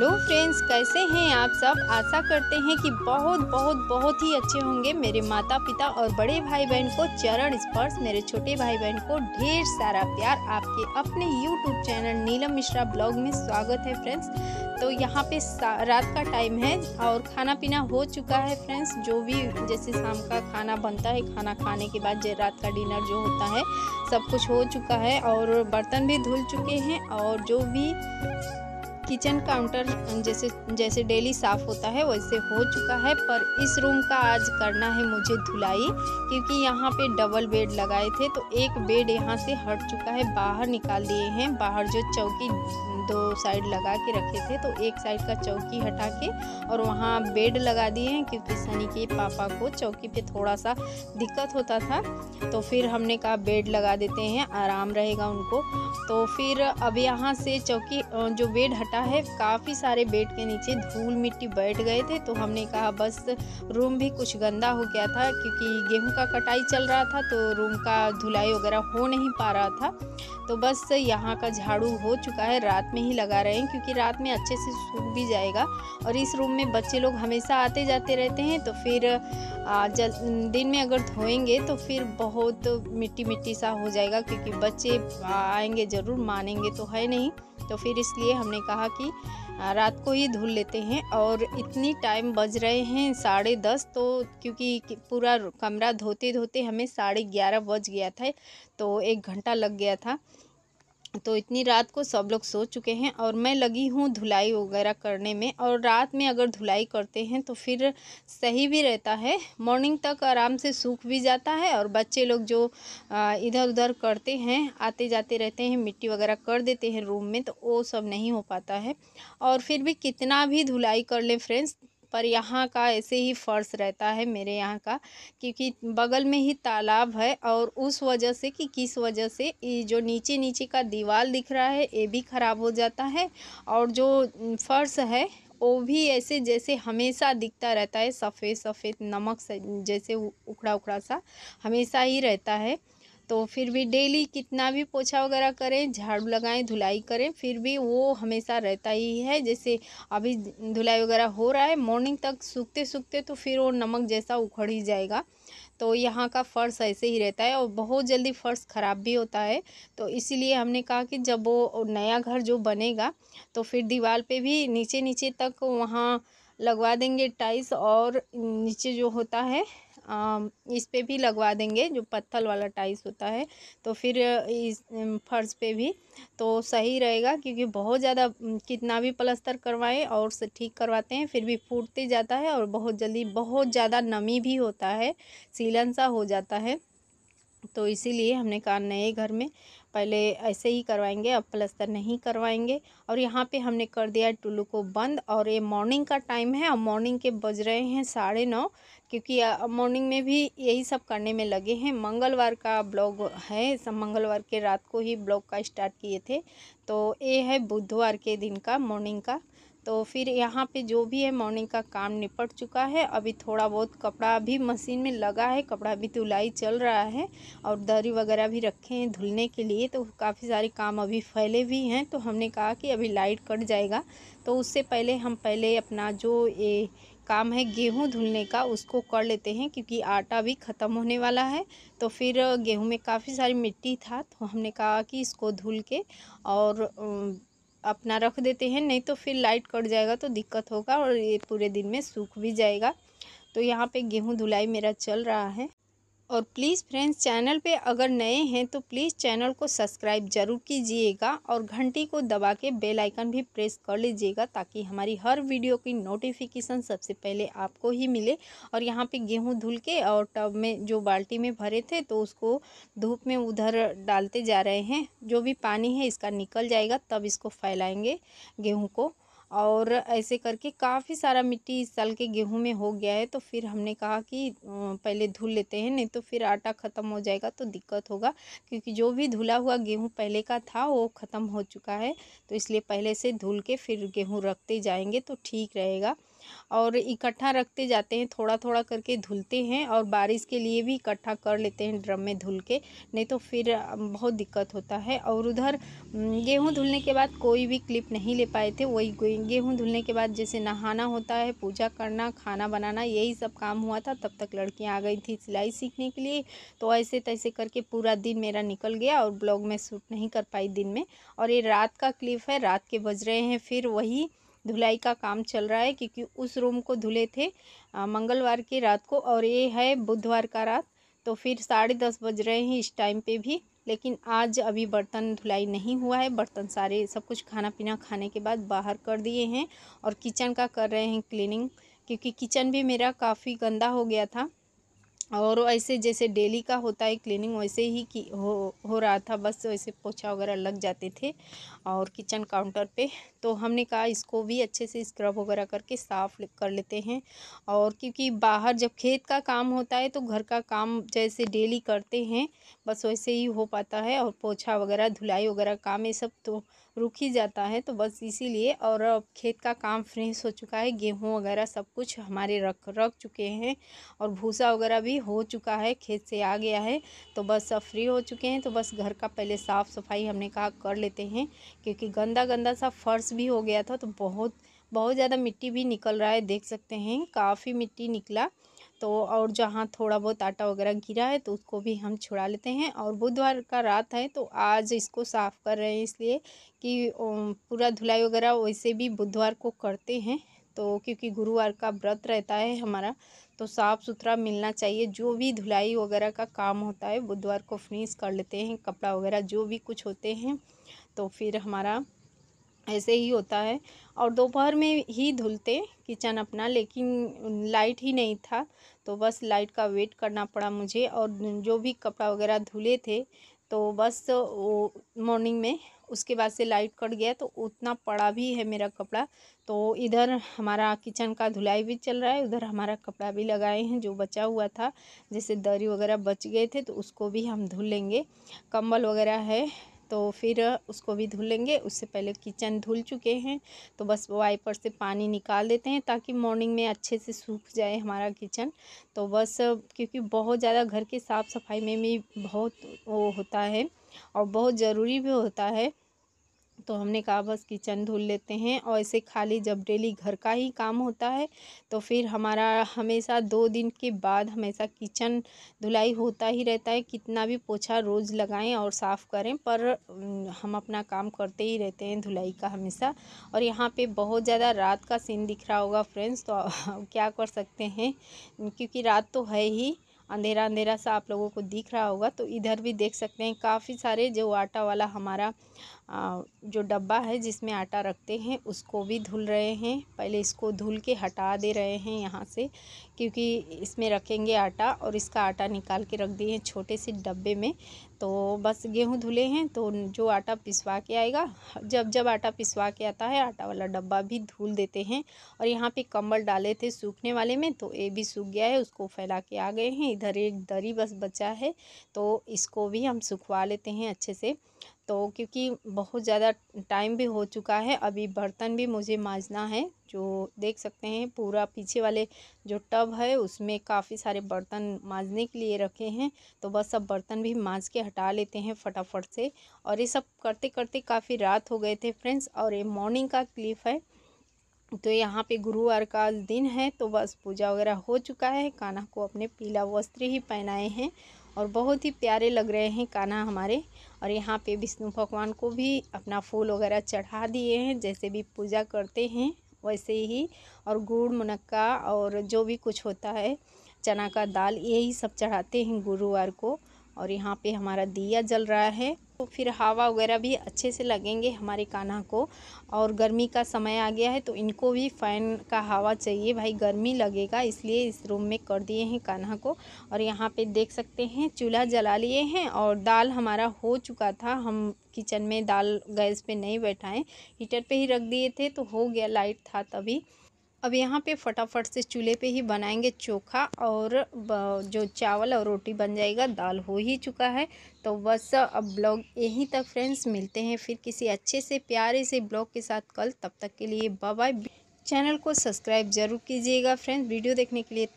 hello friends कैसे हैं आप सब आशा करते हैं कि बहुत बहुत बहुत ही अच्छे होंगे मेरे माता पिता और बड़े भाई बहन को चरण स्पर्श मेरे छोटे भाई बहन को ढेर सारा प्यार आपके अपने YouTube channel Neelam Mishra blog में स्वागत है फ्रेंड्स तो यहाँ पे रात का टाइम है और खाना पीना हो चुका है फ्रेंड्स जो भी जैसे शाम का खाना बनता है खाना खाने के बाद जो रात का डिनर जो होता है सब कुछ हो चुका है और बर्तन भी धुल चुके हैं और जो भी किचन काउंटर जैसे जैसे डेली साफ़ होता है वैसे हो चुका है पर इस रूम का आज करना है मुझे धुलाई क्योंकि यहाँ पे डबल बेड लगाए थे तो एक बेड यहाँ से हट चुका है बाहर निकाल दिए हैं बाहर जो चौकी दो साइड लगा के रखे थे तो एक साइड का चौकी हटा के और वहाँ बेड लगा दिए हैं क्योंकि सनी के पापा को चौकी पे थोड़ा सा दिक्कत होता था तो फिर हमने कहा बेड लगा देते हैं आराम रहेगा उनको तो फिर अब यहाँ से चौकी जो बेड हटा है काफ़ी सारे बेड के नीचे धूल मिट्टी बैठ गए थे तो हमने कहा बस रूम भी कुछ गंदा हो गया था क्योंकि गेहूं का कटाई चल रहा था तो रूम का धुलाई वगैरह हो नहीं पा रहा था तो बस यहाँ का झाड़ू हो चुका है रात में ही लगा रहे हैं क्योंकि रात में अच्छे से सूख भी जाएगा और इस रूम में बच्चे लोग हमेशा आते जाते रहते हैं तो फिर जल दिन में अगर धोएंगे तो फिर बहुत मिट्टी मिट्टी सा हो जाएगा क्योंकि बच्चे आएंगे ज़रूर मानेंगे तो है नहीं तो फिर इसलिए हमने कहा कि रात को ही धुल लेते हैं और इतनी टाइम बज रहे हैं साढ़े दस तो क्योंकि पूरा कमरा धोते धोते हमें साढ़े ग्यारह बज गया था तो एक घंटा लग गया था तो इतनी रात को सब लोग सो चुके हैं और मैं लगी हूँ धुलाई वगैरह करने में और रात में अगर धुलाई करते हैं तो फिर सही भी रहता है मॉर्निंग तक आराम से सूख भी जाता है और बच्चे लोग जो इधर उधर करते हैं आते जाते रहते हैं मिट्टी वगैरह कर देते हैं रूम में तो वो सब नहीं हो पाता है और फिर भी कितना भी धुलाई कर लें फ्रेंड्स पर यहाँ का ऐसे ही फ़र्श रहता है मेरे यहाँ का क्योंकि बगल में ही तालाब है और उस वजह से कि किस वजह से जो नीचे नीचे का दीवार दिख रहा है ये भी ख़राब हो जाता है और जो फ़र्श है वो भी ऐसे जैसे हमेशा दिखता रहता है सफ़ेद सफ़ेद नमक जैसे उखड़ा उखड़ा सा हमेशा ही रहता है तो फिर भी डेली कितना भी पोछा वगैरह करें झाड़ू लगाएं धुलाई करें फिर भी वो हमेशा रहता ही है जैसे अभी धुलाई वगैरह हो रहा है मॉर्निंग तक सूखते सूखते तो फिर वो नमक जैसा उखड़ ही जाएगा तो यहाँ का फ़र्श ऐसे ही रहता है और बहुत जल्दी फ़र्श ख़राब भी होता है तो इसीलिए हमने कहा कि जब वो नया घर जो बनेगा तो फिर दीवार पर भी नीचे नीचे तक वहाँ लगवा देंगे टाइल्स और नीचे जो होता है इस पे भी लगवा देंगे जो पत्थर वाला टाइल्स होता है तो फिर इस फर्श पे भी तो सही रहेगा क्योंकि बहुत ज़्यादा कितना भी प्लस्तर करवाएं और से ठीक करवाते हैं फिर भी फूटते जाता है और बहुत जल्दी बहुत ज़्यादा नमी भी होता है सीलन सा हो जाता है तो इसीलिए हमने कहा नए घर में पहले ऐसे ही करवाएंगे अब प्लस्तर नहीं करवाएंगे और यहाँ पे हमने कर दिया टुल्लू को बंद और ये मॉर्निंग का टाइम है और मॉर्निंग के बज रहे हैं साढ़े नौ क्योंकि मॉर्निंग में भी यही सब करने में लगे हैं मंगलवार का ब्लॉग है सब मंगलवार के रात को ही ब्लॉग का स्टार्ट किए थे तो ये है बुधवार के दिन का मॉर्निंग का तो फिर यहाँ पे जो भी है मॉर्निंग का काम निपट चुका है अभी थोड़ा बहुत कपड़ा भी मशीन में लगा है कपड़ा भी धुलाई चल रहा है और दरी वगैरह भी रखे हैं धुलने के लिए तो काफ़ी सारे काम अभी फैले भी हैं तो हमने कहा कि अभी लाइट कट जाएगा तो उससे पहले हम पहले अपना जो ये काम है गेहूँ धुलने का उसको कर लेते हैं क्योंकि आटा भी ख़त्म होने वाला है तो फिर गेहूँ में काफ़ी सारी मिट्टी था तो हमने कहा कि इसको धुल के और अपना रख देते हैं नहीं तो फिर लाइट कट जाएगा तो दिक्कत होगा और ये पूरे दिन में सूख भी जाएगा तो यहाँ पे गेहूँ धुलाई मेरा चल रहा है और प्लीज़ फ्रेंड्स चैनल पे अगर नए हैं तो प्लीज़ चैनल को सब्सक्राइब जरूर कीजिएगा और घंटी को दबा के बेल आइकन भी प्रेस कर लीजिएगा ताकि हमारी हर वीडियो की नोटिफिकेशन सबसे पहले आपको ही मिले और यहाँ पे गेहूँ धुल के और टब में जो बाल्टी में भरे थे तो उसको धूप में उधर डालते जा रहे हैं जो भी पानी है इसका निकल जाएगा तब इसको फैलाएँगे गेहूँ को और ऐसे करके काफ़ी सारा मिट्टी इस साल के गेहूं में हो गया है तो फिर हमने कहा कि पहले धुल लेते हैं नहीं तो फिर आटा ख़त्म हो जाएगा तो दिक्कत होगा क्योंकि जो भी धुला हुआ गेहूं पहले का था वो ख़त्म हो चुका है तो इसलिए पहले से धुल के फिर गेहूँ रखते जाएंगे तो ठीक रहेगा और इकट्ठा रखते जाते हैं थोड़ा थोड़ा करके धुलते हैं और बारिश के लिए भी इकट्ठा कर लेते हैं ड्रम में धुल के नहीं तो फिर बहुत दिक्कत होता है और उधर गेहूँ धुलने के बाद कोई भी क्लिप नहीं ले पाए थे वही गेहूँ धुलने के बाद जैसे नहाना होता है पूजा करना खाना बनाना यही सब काम हुआ था तब तक लड़कियाँ आ गई थी सिलाई सीखने के लिए तो ऐसे तैसे करके पूरा दिन मेरा निकल गया और ब्लॉग में शूट नहीं कर पाई दिन में और ये रात का क्लिप है रात के बज रहे हैं फिर वही धुलाई का काम चल रहा है क्योंकि उस रूम को धुले थे मंगलवार की रात को और ये है बुधवार का रात तो फिर साढ़े दस बज रहे हैं इस टाइम पे भी लेकिन आज अभी बर्तन धुलाई नहीं हुआ है बर्तन सारे सब कुछ खाना पीना खाने के बाद बाहर कर दिए हैं और किचन का कर रहे हैं क्लीनिंग क्योंकि किचन भी मेरा काफ़ी गंदा हो गया था और ऐसे जैसे डेली का होता है क्लीनिंग वैसे ही की हो हो रहा था बस वैसे पोछा वगैरह लग जाते थे और किचन काउंटर पे तो हमने कहा इसको भी अच्छे से स्क्रब वगैरह करके साफ़ कर लेते हैं और क्योंकि बाहर जब खेत का काम होता है तो घर का काम जैसे डेली करते हैं बस वैसे ही हो पाता है और पोछा वगैरह धुलाई वगैरह काम ये सब तो रुक ही जाता है तो बस इसीलिए और अब खेत का काम फ्रेश हो चुका है गेहूँ वगैरह सब कुछ हमारे रख रख चुके हैं और भूसा वगैरह भी हो चुका है खेत से आ गया है तो बस सब फ्री हो चुके हैं तो बस घर का पहले साफ़ सफाई हमने कहा कर लेते हैं क्योंकि गंदा गंदा सा फर्श भी हो गया था तो बहुत बहुत ज़्यादा मिट्टी भी निकल रहा है देख सकते हैं काफ़ी मिट्टी निकला तो और जहाँ थोड़ा बहुत आटा वगैरह गिरा है तो उसको भी हम छुड़ा लेते हैं और बुधवार का रात है तो आज इसको साफ़ कर रहे हैं इसलिए कि पूरा धुलाई वगैरह वैसे भी बुधवार को करते हैं तो क्योंकि गुरुवार का व्रत रहता है हमारा तो साफ़ सुथरा मिलना चाहिए जो भी धुलाई वगैरह का काम होता है बुधवार को फिनिश कर लेते हैं कपड़ा वगैरह जो भी कुछ होते हैं तो फिर हमारा ऐसे ही होता है और दोपहर में ही धुलते किचन अपना लेकिन लाइट ही नहीं था तो बस लाइट का वेट करना पड़ा मुझे और जो भी कपड़ा वगैरह धुले थे तो बस वो मॉर्निंग में उसके बाद से लाइट कट गया तो उतना पड़ा भी है मेरा कपड़ा तो इधर हमारा किचन का धुलाई भी चल रहा है उधर हमारा कपड़ा भी लगाए हैं जो बचा हुआ था जैसे दरी वगैरह बच गए थे तो उसको भी हम धुल लेंगे कंबल वगैरह है तो फिर उसको भी धुलेंगे उससे पहले किचन धुल चुके हैं तो बस वाइपर से पानी निकाल देते हैं ताकि मॉर्निंग में अच्छे से सूख जाए हमारा किचन तो बस क्योंकि बहुत ज़्यादा घर के साफ़ सफाई में भी बहुत वो होता है और बहुत ज़रूरी भी होता है तो हमने कहा बस किचन धुल लेते हैं और ऐसे खाली जब डेली घर का ही काम होता है तो फिर हमारा हमेशा दो दिन के बाद हमेशा किचन धुलाई होता ही रहता है कितना भी पोछा रोज़ लगाएं और साफ़ करें पर हम अपना काम करते ही रहते हैं धुलाई का हमेशा और यहाँ पे बहुत ज़्यादा रात का सीन दिख रहा होगा फ्रेंड्स तो क्या कर सकते हैं क्योंकि रात तो है ही अंधेरा अंधेरा सा आप लोगों को दिख रहा होगा तो इधर भी देख सकते हैं काफ़ी सारे जो आटा वाला हमारा जो डब्बा है जिसमें आटा रखते हैं उसको भी धुल रहे हैं पहले इसको धुल के हटा दे रहे हैं यहाँ से क्योंकि इसमें रखेंगे आटा और इसका आटा निकाल के रख दिए हैं छोटे से डब्बे में तो बस गेहूँ धुले हैं तो जो आटा पिसवा के आएगा जब जब आटा पिसवा के आता है आटा वाला डब्बा भी धुल देते हैं और यहाँ पे कंबल डाले थे सूखने वाले में तो ये भी सूख गया है उसको फैला के आ गए हैं इधर एक दरी बस बचा है तो इसको भी हम सूखवा लेते हैं अच्छे से तो क्योंकि बहुत ज़्यादा टाइम भी हो चुका है अभी बर्तन भी मुझे माँजना है जो देख सकते हैं पूरा पीछे वाले जो टब है उसमें काफ़ी सारे बर्तन माँजने के लिए रखे हैं तो बस सब बर्तन भी मांज के हटा लेते हैं फटाफट से और ये सब करते करते काफ़ी रात हो गए थे फ्रेंड्स और ये मॉर्निंग का क्लिप है तो यहाँ पे गुरुवार का दिन है तो बस पूजा वगैरह हो चुका है काना को अपने पीला वस्त्र ही पहनाए हैं और बहुत ही प्यारे लग रहे हैं कान्हा हमारे और यहाँ पे विष्णु भगवान को भी अपना फूल वगैरह चढ़ा दिए हैं जैसे भी पूजा करते हैं वैसे ही और गुड़ मुनक्का और जो भी कुछ होता है चना का दाल यही सब चढ़ाते हैं गुरुवार को और यहाँ पे हमारा दिया जल रहा है तो फिर हवा वगैरह भी अच्छे से लगेंगे हमारे कान्हा को और गर्मी का समय आ गया है तो इनको भी फ़ैन का हवा चाहिए भाई गर्मी लगेगा इसलिए इस रूम में कर दिए हैं कान्हा को और यहाँ पे देख सकते हैं चूल्हा जला लिए हैं और दाल हमारा हो चुका था हम किचन में दाल गैस पे नहीं बैठाएं हीटर पे ही रख दिए थे तो हो गया लाइट था तभी अब यहाँ पे फटाफट से चूल्हे पे ही बनाएंगे चोखा और जो चावल और रोटी बन जाएगा दाल हो ही चुका है तो बस अब ब्लॉग यहीं तक फ्रेंड्स मिलते हैं फिर किसी अच्छे से प्यारे से ब्लॉग के साथ कल तब तक के लिए बाय बाय चैनल को सब्सक्राइब जरूर कीजिएगा फ्रेंड्स वीडियो देखने के लिए